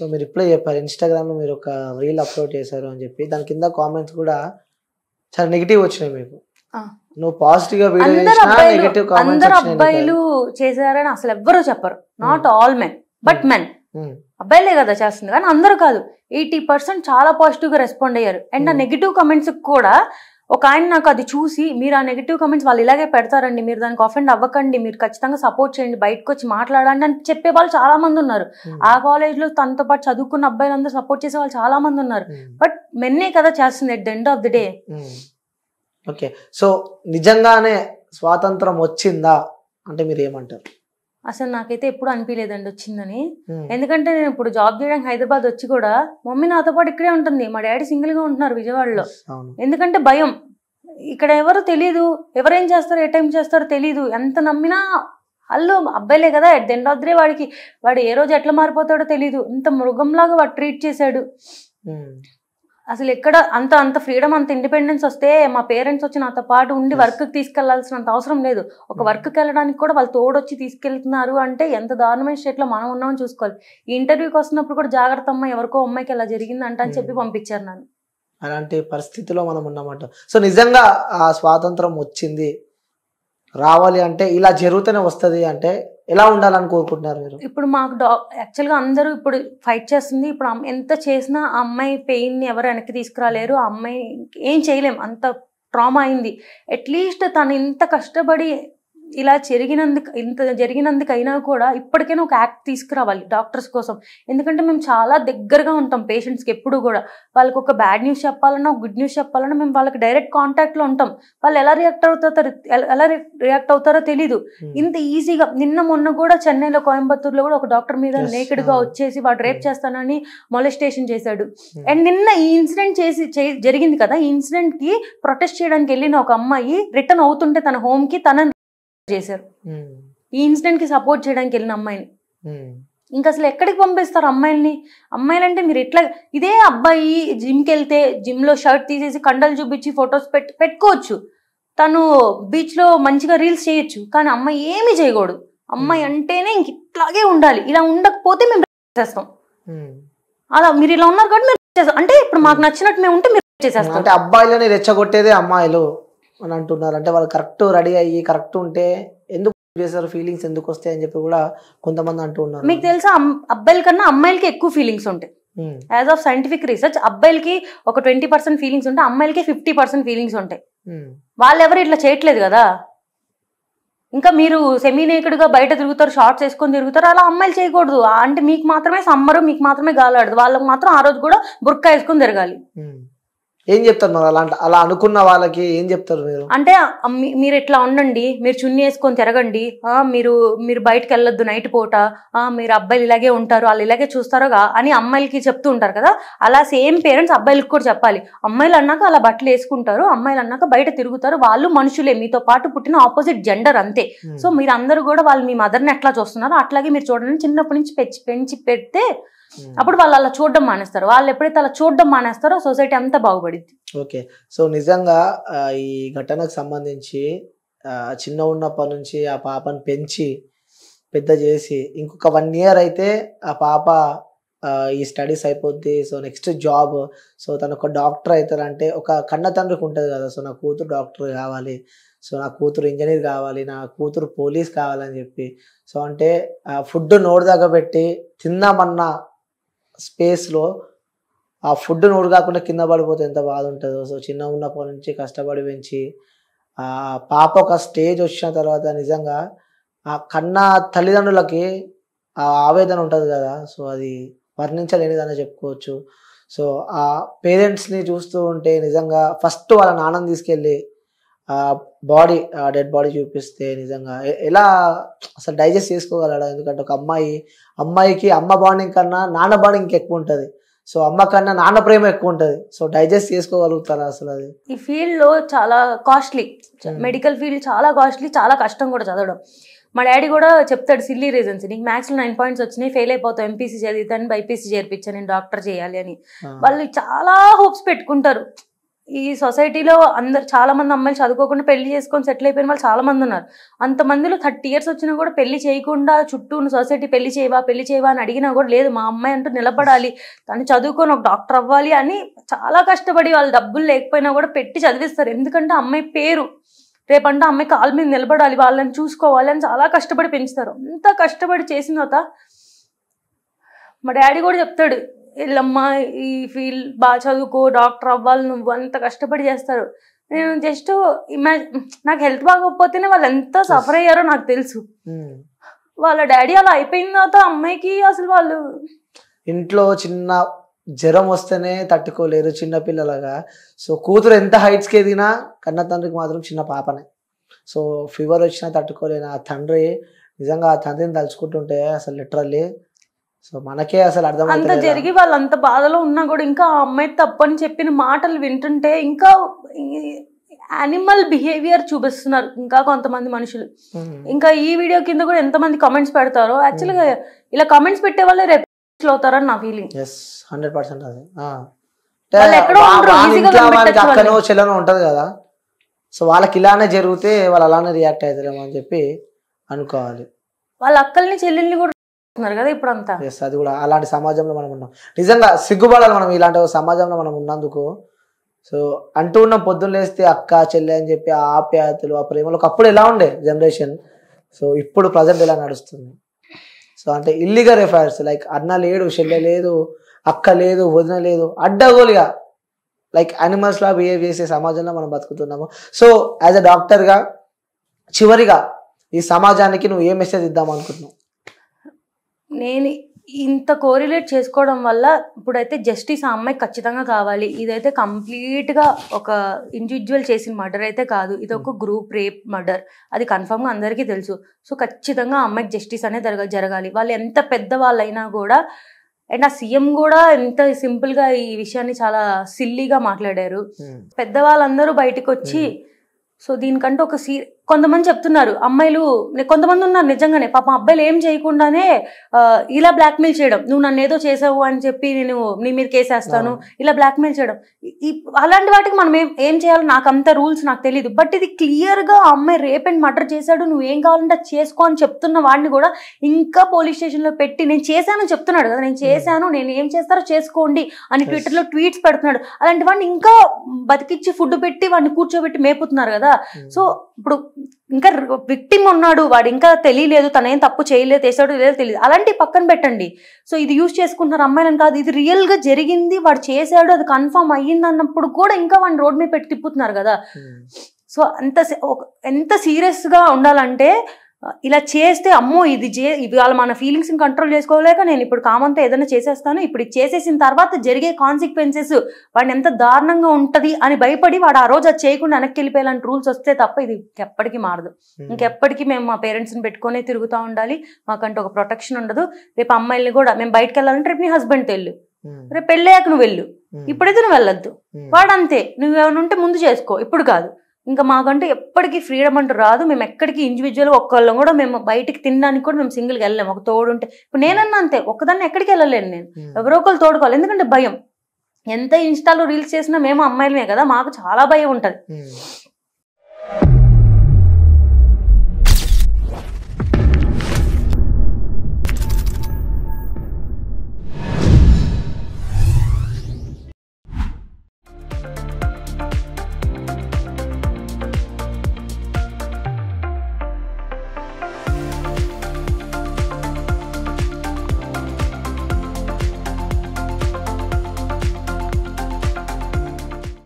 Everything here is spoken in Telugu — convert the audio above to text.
సో మీరు రిప్లై చెప్పారు ఇన్స్టాగ్రామ్లో మీరు ఒక రీల్ అప్లోడ్ చేశారు అని చెప్పి దాని కింద కామెంట్స్ కూడా చాలా నెగిటివ్ వచ్చినాయి మీకు నువ్వు పాజిటివ్ గా వీడియో అందరు అబ్బాయిలు చేశారని అసలు ఎవ్వరూ చెప్పరు not all men but men అబ్బాయిలే కదా చేస్తుంది కానీ అందరూ కాదు ఎయిటీ పర్సెంట్ చాలా పాజిటివ్ గా రెస్పాండ్ అయ్యారు అండ్ ఆ నెగిటివ్ hmm. కమెంట్స్ కూడా ఒక ఆయన నాకు అది చూసి మీరు ఆ నెగిటివ్ కమెంట్స్ వాళ్ళు ఇలాగే పెడతారండి మీరు దానికి అఫెండ్ అవ్వకండి మీరు ఖచ్చితంగా సపోర్ట్ చేయండి బయటకు వచ్చి మాట్లాడండి అని చెప్పే వాళ్ళు చాలా మంది ఉన్నారు hmm. ఆ కాలేజ్లో తనతో పాటు చదువుకున్న అబ్బాయిలందరూ సపోర్ట్ చేసే వాళ్ళు చాలా మంది ఉన్నారు బట్ hmm. మెన్నే కదా చేస్తుంది at the end of the day okay so నిజంగానే స్వాతంత్రం వచ్చిందా అంటే మీరు ఏమంటారు అసలు నాకైతే ఎప్పుడు అనిపించలేదండి వచ్చిందని ఎందుకంటే నేను ఇప్పుడు జాబ్ చేయడానికి హైదరాబాద్ వచ్చి కూడా మమ్మీ నాతో పాటు ఇక్కడే ఉంటుంది మా డాడీ సింగిల్ గా ఉంటున్నారు విజయవాడలో ఎందుకంటే భయం ఇక్కడ ఎవరు తెలియదు ఎవరేం చేస్తారు ఏ టైం చేస్తారో తెలియదు ఎంత నమ్మినా అల్లు అబ్బాయిలే కదా ఎట్ ఆఫ్ వాడికి వాడు ఏ రోజు ఎట్లా మారిపోతాడో తెలియదు ఇంత మృగంలాగా వాడు ట్రీట్ చేశాడు అసలు ఎక్కడ అంత అంత ఫ్రీడమ్ అంత ఇండిపెండెన్స్ వస్తే మా పేరెంట్స్ వచ్చి నాతో పాటు ఉండి వర్క్కి తీసుకెళ్లాల్సినంత అవసరం లేదు ఒక వర్క్కి hmm. వెళ్ళడానికి కూడా వాళ్ళు తోడొచ్చి తీసుకెళ్తున్నారు అంటే ఎంత దారుణమైన స్టేట్లో మనం ఉన్నామని చూసుకోవాలి ఇంటర్వ్యూకి వస్తున్నప్పుడు కూడా జాగ్రత్త అమ్మ ఎవరికో అమ్మాయికి జరిగింది జరిగిందంట అని చెప్పి hmm. పంపించారు నన్ను అలాంటి పరిస్థితిలో మనం ఉన్నామంట సో నిజంగా ఆ స్వాతంత్రం వచ్చింది రావాలి అంటే ఇలా జరుగుతూనే వస్తుంది అంటే ఎలా ఉండాలని కోరుకుంటున్నారు మీరు ఇప్పుడు మాకు డా యాక్చువల్గా అందరూ ఇప్పుడు ఫైట్ చేస్తుంది ఇప్పుడు ఎంత చేసినా ఆ అమ్మాయి పెయిన్ని ఎవరు వెనక్కి తీసుకురాలేరు ఆ అమ్మాయి ఏం చేయలేం అంత ట్రామా అయింది అట్లీస్ట్ తను ఇంత కష్టపడి ఇలా జరిగినందుకు ఇంత జరిగినందుకైనా కూడా ఇప్పటికైనా ఒక యాక్ట్ తీసుకురావాలి డాక్టర్స్ కోసం ఎందుకంటే మేము చాలా దగ్గరగా ఉంటాం పేషెంట్స్కి ఎప్పుడు కూడా వాళ్ళకి ఒక బ్యాడ్ న్యూస్ చెప్పాలన్నా గుడ్ న్యూస్ చెప్పాలన్నా మేము వాళ్ళకి డైరెక్ట్ కాంటాక్ట్లో ఉంటాం వాళ్ళు ఎలా రియాక్ట్ అవుతారో ఎలా రియాక్ట్ అవుతారో తెలీదు ఇంత ఈజీగా నిన్న మొన్న కూడా చెన్నైలో కోయంబత్తూర్లో కూడా ఒక డాక్టర్ మీద నేకెడ్గా వచ్చేసి వాడు రేప్ చేస్తానని మొలెస్టేషన్ చేశాడు అండ్ నిన్న ఈ ఇన్సిడెంట్ చేసి జరిగింది కదా ఈ ఇన్సిడెంట్కి ప్రొటెస్ట్ చేయడానికి వెళ్ళిన ఒక అమ్మాయి రిటర్న్ అవుతుంటే తన హోమ్కి తన చేశారు ఈ ఇన్సిడెంట్ కి సపోర్ట్ చేయడానికి వెళ్ళిన అమ్మాయిని ఇంకా అసలు ఎక్కడికి పంపిస్తారు అమ్మాయిల్ని అమ్మాయిలంటే మీరు ఎట్లా ఇదే అబ్బాయి జిమ్కి వెళ్తే జిమ్లో షర్ట్ తీసేసి కండలు చూపించి ఫొటోస్ పెట్టి పెట్టుకోవచ్చు తను బీచ్లో మంచిగా రీల్స్ చేయొచ్చు కానీ అమ్మాయి ఏమి చేయకూడదు అమ్మాయి అంటేనే ఇంక ఇట్లాగే ఉండాలి ఇలా ఉండకపోతే మేము చేస్తాం అలా మీరు ఇలా ఉన్నారు కాబట్టి మేము అంటే ఇప్పుడు మాకు నచ్చినట్టు మేము ఉంటే మీరు చేసేస్తాం అంటే అబ్బాయిలని రెచ్చగొట్టేదే అమ్మాయిలు అని అంటున్నారు అంటే వాళ్ళు కరెక్ట్ రెడీ అయ్యి కరెక్ట్ ఉంటే ఎందుకు చేశారు ఫీలింగ్స్ ఎందుకు వస్తాయి అని చెప్పి కూడా కొంతమంది అంటూ ఉన్నారు మీకు తెలుసా అబ్బాయిల కన్నా అమ్మాయిలకి ఎక్కువ ఫీలింగ్స్ ఉంటాయి యాజ్ ఆఫ్ సైంటిఫిక్ రీసెర్చ్ అబ్బాయిలకి ఒక ట్వంటీ పర్సెంట్ ఫీలింగ్స్ ఉంటే అమ్మాయిలకి ఫిఫ్టీ పర్సెంట్ ఫీలింగ్స్ ఉంటాయి వాళ్ళు ఎవరు ఇట్లా చేయట్లేదు కదా ఇంకా మీరు సెమీనేకుడుగా బయట తిరుగుతారు షార్ట్స్ వేసుకొని తిరుగుతారు అలా అమ్మాయిలు చేయకూడదు అంటే మీకు మాత్రమే సమ్మరు మీకు మాత్రమే గాలాడదు వాళ్ళకి మాత్రం ఆ రోజు కూడా బుర్కా వేసుకొని తిరగాలి ఏం చెప్తారు మరి అలాంటి అలా అనుకున్న వాళ్ళకి ఏం చెప్తారు మీరు అంటే మీరు ఇట్లా ఉండండి మీరు చున్నీ వేసుకొని తిరగండి మీరు మీరు బయటకు వెళ్ళొద్దు నైట్ పూట ఆ, మీరు అబ్బాయిలు ఇలాగే ఉంటారు వాళ్ళు ఇలాగే చూస్తారోగా అని అమ్మాయిలకి చెప్తూ ఉంటారు కదా అలా సేమ్ పేరెంట్స్ అబ్బాయిలకు కూడా చెప్పాలి అమ్మాయిలు అన్నాక అలా బట్టలు వేసుకుంటారు అమ్మాయిలు అన్నాక బయట తిరుగుతారు వాళ్ళు మనుషులే మీతో పాటు పుట్టిన ఆపోజిట్ జెండర్ అంతే hmm. సో మీరు అందరూ కూడా వాళ్ళు మీ మదర్ని ఎట్లా చూస్తున్నారో అట్లాగే మీరు చూడండి చిన్నప్పటి నుంచి పెంచి పెంచి పెడితే Hmm. అప్పుడు వాళ్ళు అలా చూడడం మానేస్తారు వాళ్ళు ఎప్పుడైతే అలా చూడడం మానేస్తారో సొసైటీ అంతా బాగుపడింది ఓకే సో నిజంగా ఈ ఘటనకు సంబంధించి చిన్న ఉన్నప్పటి నుంచి ఆ పాపను పెంచి పెద్ద చేసి ఇంకొక వన్ ఇయర్ అయితే ఆ పాప ఈ స్టడీస్ అయిపోద్ది సో నెక్స్ట్ జాబ్ సో తను ఒక డాక్టర్ అవుతారంటే ఒక కన్న తండ్రికి ఉంటుంది కదా సో నా కూతురు డాక్టర్ కావాలి సో నా కూతురు ఇంజనీర్ కావాలి నా కూతురు పోలీస్ కావాలని చెప్పి సో అంటే ఫుడ్ నోరు దగ్గర పెట్టి తిందామన్నా స్పేస్లో ఆ ఫుడ్ నోడు కాకుండా కింద పడిపోతే ఎంత బాధ ఉంటుందో సో చిన్న ఉన్నప్పటి నుంచి కష్టపడి పెంచి ఆ పాప ఒక స్టేజ్ వచ్చిన తర్వాత నిజంగా ఆ కన్న తల్లిదండ్రులకి ఆ ఆవేదన ఉంటుంది కదా సో అది వర్ణించలేనిదని చెప్పుకోవచ్చు సో ఆ పేరెంట్స్ని చూస్తూ ఉంటే నిజంగా ఫస్ట్ వాళ్ళ నాన్నని తీసుకెళ్ళి బాడీ ఆ డెడ్ బాడీ చూపిస్తే నిజంగా ఎలా అసలు డైజెస్ట్ చేసుకోగలడా ఎందుకంటే ఒక అమ్మాయి అమ్మాయికి అమ్మ బాండింగ్ కన్నా నాన్న బాండింగ్ ఎక్కువ ఉంటుంది సో అమ్మ కన్నా నాన్న ప్రేమ ఎక్కువ ఉంటుంది సో డైజెస్ట్ చేసుకోగలుగుతారా అసలు అది ఈ ఫీల్డ్ లో చాలా కాస్ట్లీ మెడికల్ ఫీల్డ్ చాలా కాస్ట్లీ చాలా కష్టం కూడా చదవడం మా డాడీ కూడా చెప్తాడు సిల్లీ రీజన్స్ నీకు లో నైన్ పాయింట్స్ వచ్చినాయి ఫెయిల్ అయిపోతావు ఎంపీసీ చదివితే బైపీసీ చేర్పించాను నేను డాక్టర్ చేయాలి అని వాళ్ళు చాలా హోప్స్ పెట్టుకుంటారు ఈ సొసైటీలో అందరు చాలా మంది అమ్మాయిలు చదువుకోకుండా పెళ్లి చేసుకొని సెటిల్ అయిపోయిన వాళ్ళు చాలా మంది ఉన్నారు అంతమందిలో థర్టీ ఇయర్స్ వచ్చినా కూడా పెళ్లి చేయకుండా చుట్టూ ఉన్న సొసైటీ పెళ్లి చేయవా పెళ్లి చేయవా అని అడిగినా కూడా లేదు మా అమ్మాయి అంటూ నిలబడాలి తను చదువుకొని ఒక డాక్టర్ అవ్వాలి అని చాలా కష్టపడి వాళ్ళు డబ్బులు లేకపోయినా కూడా పెట్టి చదివిస్తారు ఎందుకంటే అమ్మాయి పేరు రేపంటే అమ్మాయి కాళ్ళ మీద నిలబడాలి వాళ్ళని చూసుకోవాలి అని చాలా కష్టపడి పెంచుతారు అంత కష్టపడి చేసిన తర్వాత మా డాడీ కూడా చెప్తాడు వెళ్ళమ్మా ఈ ఫీల్డ్ బాగా చదువుకో డాక్టర్ అవ్వాలి నువ్వు అంత కష్టపడి చేస్తారు నేను జస్ట్ ఇమాజ్ నాకు హెల్త్ బాగోకపోతేనే వాళ్ళు ఎంత సఫర్ అయ్యారో నాకు తెలుసు hmm. వాళ్ళ డాడీ అలా అయిపోయిన తర్వాత అమ్మాయికి అసలు వాళ్ళు ఇంట్లో చిన్న జ్వరం వస్తేనే తట్టుకోలేరు చిన్నపిల్లలాగా సో కూతురు ఎంత హైట్స్కి ఎదిగినా కన్న తండ్రికి మాత్రం చిన్న పాపనే సో ఫీవర్ వచ్చినా తట్టుకోలేని ఆ తండ్రి నిజంగా ఆ తండ్రిని తలుచుకుంటుంటే అసలు లిటరల్లీ సో మనకే అసలు అర్థం అంత జరిగి వాళ్ళు అంత బాధలో ఉన్నా కూడా ఇంకా ఆ అమ్మాయి తప్పని చెప్పిన మాటలు వింటుంటే ఇంకా యానిమల్ బిహేవియర్ చూపిస్తున్నారు ఇంకా కొంతమంది మనుషులు ఇంకా ఈ వీడియో కింద కూడా ఎంతమంది కామెంట్స్ పెడతారో యాక్చువల్గా ఇలా కామెంట్స్ పెట్టే వాళ్ళే రెప్లో అవుతారని నా ఫీలింగ్ హండ్రెడ్ పర్సెంట్ ఉంటది కదా సో వాళ్ళకి ఇలానే జరిగితే వాళ్ళు అలానే రియాక్ట్ అవుతారేమో అని చెప్పి అనుకోవాలి వాళ్ళ అక్కల్ని చెల్లెల్ని కూడా అది కూడా అలాంటి సమాజంలో మనం ఉన్నాం నిజంగా సిగ్గుపడాలి మనం ఇలాంటి సమాజంలో మనం ఉన్నందుకు సో అంటూ ఉన్నాం పొద్దున్న లేస్తే అక్క చెల్లె అని చెప్పి ఆ ఆప్యాయతలు ఆ ప్రేమలు అప్పుడు ఎలా ఉండే జనరేషన్ సో ఇప్పుడు ప్రజెంట్ ఎలా నడుస్తుంది సో అంటే ఇల్లీగల్ ఎఫైర్స్ లైక్ అన్న లేడు చెల్లె లేదు అక్క లేదు వదిన లేదు అడ్డగోలుగా లైక్ లా బిహేవ్ చేసే సమాజంలో మనం బతుకుతున్నాము సో యాజ్ అ డాక్టర్గా చివరిగా ఈ సమాజానికి నువ్వు ఏ మెసేజ్ ఇద్దాం అనుకుంటున్నావు నేను ఇంత కోరిలేట్ చేసుకోవడం వల్ల ఇప్పుడైతే జస్టిస్ ఆ అమ్మాయి ఖచ్చితంగా కావాలి ఇదైతే కంప్లీట్గా ఒక ఇండివిజువల్ చేసిన మర్డర్ అయితే కాదు ఇది ఒక గ్రూప్ రేప్ మర్డర్ అది కన్ఫామ్గా అందరికీ తెలుసు సో ఖచ్చితంగా ఆ అమ్మాయికి జస్టిస్ అనేది జరగాలి వాళ్ళు ఎంత పెద్ద వాళ్ళైనా కూడా అండ్ ఆ సీఎం కూడా ఎంత సింపుల్గా ఈ విషయాన్ని చాలా సిల్లీగా మాట్లాడారు hmm. పెద్దవాళ్ళందరూ బయటకు వచ్చి hmm. సో దీనికంటే ఒక సీ కొంతమంది చెప్తున్నారు అమ్మాయిలు కొంతమంది ఉన్నారు నిజంగానే పాపం అబ్బాయిలు ఏం చేయకుండానే ఇలా బ్లాక్మెయిల్ చేయడం నువ్వు నన్ను ఏదో చేసావు అని చెప్పి నేను నీ మీద కేసేస్తాను ఇలా బ్లాక్మెయిల్ చేయడం అలాంటి వాటికి మనం ఏం ఏం చేయాలో నాకు అంత రూల్స్ నాకు తెలియదు బట్ ఇది క్లియర్గా అమ్మాయి రేప్ అండ్ మర్డర్ చేశాడు నువ్వు ఏం కావాలంటే చేసుకో అని చెప్తున్న వాడిని కూడా ఇంకా పోలీస్ స్టేషన్లో పెట్టి నేను చేశాను చెప్తున్నాడు కదా నేను చేశాను నేను ఏం చేస్తారో చేసుకోండి అని ట్విట్టర్లో ట్వీట్స్ పెడుతున్నాడు అలాంటి వాడిని ఇంకా బతికిచ్చి ఫుడ్ పెట్టి వాడిని కూర్చోబెట్టి మేపుతున్నారు కదా hmm. సో ఇప్పుడు ఇంకా విక్టిమ్ ఉన్నాడు వాడు ఇంకా తెలియలేదు తనేం తప్పు చేయలేదు చేసాడు లేదో తెలియదు అలాంటి పక్కన పెట్టండి సో ఇది యూజ్ చేసుకుంటున్నారు అమ్మాయిలను కాదు ఇది రియల్గా జరిగింది వాడు చేశాడు అది కన్ఫర్మ్ అయ్యింది అన్నప్పుడు కూడా ఇంకా వాడిని రోడ్ మీద పెట్టి తిప్పుతున్నారు కదా సో అంత ఎంత సీరియస్గా ఉండాలంటే ఇలా చేస్తే అమ్మో ఇది చే ఇవాళ మన ఫీలింగ్స్ని కంట్రోల్ చేసుకోలేక నేను ఇప్పుడు కామంతా ఏదైనా చేసేస్తాను ఇప్పుడు చేసేసిన తర్వాత జరిగే కాన్సిక్వెన్సెస్ వాడిని ఎంత దారుణంగా ఉంటుంది అని భయపడి వాడు ఆ రోజు అది చేయకుండా వెనక్కి వెళ్ళిపోయాలని రూల్స్ వస్తే తప్ప ఇది ఎప్పటికీ మారదు ఇంకెప్పటికీ మేము మా పేరెంట్స్ని పెట్టుకునే తిరుగుతూ ఉండాలి మాకంటే ఒక ప్రొటెక్షన్ ఉండదు రేపు అమ్మాయిల్ని కూడా మేము బయటకు వెళ్ళాలంటే రేపు నీ హస్బెండ్ వెళ్ళు రేపు పెళ్ళయ్యాక నువ్వు వెళ్ళు ఇప్పుడైతే నువ్వు వెళ్ళొద్దు వాడంతే ఏమైనా ఉంటే ముందు చేసుకో ఇప్పుడు కాదు ఇంకా మాకంటే ఎప్పటికీ ఫ్రీడమ్ అంటూ రాదు మేము ఎక్కడికి ఇండివిజువల్గా ఒక్కళ్ళం కూడా మేము బయటికి తినడానికి కూడా మేము సింగిల్గా వెళ్ళలేము ఒక తోడు ఉంటే ఇప్పుడు నేనన్నా అంతే ఒక్కదాన్ని ఎక్కడికి వెళ్ళలేను నేను hmm. ఎవరో ఒకళ్ళు తోడుకోవాలి ఎందుకంటే భయం ఎంత ఇన్స్టాలో రీల్స్ చేసినా మేము అమ్మాయిలమే కదా మాకు చాలా భయం ఉంటుంది hmm.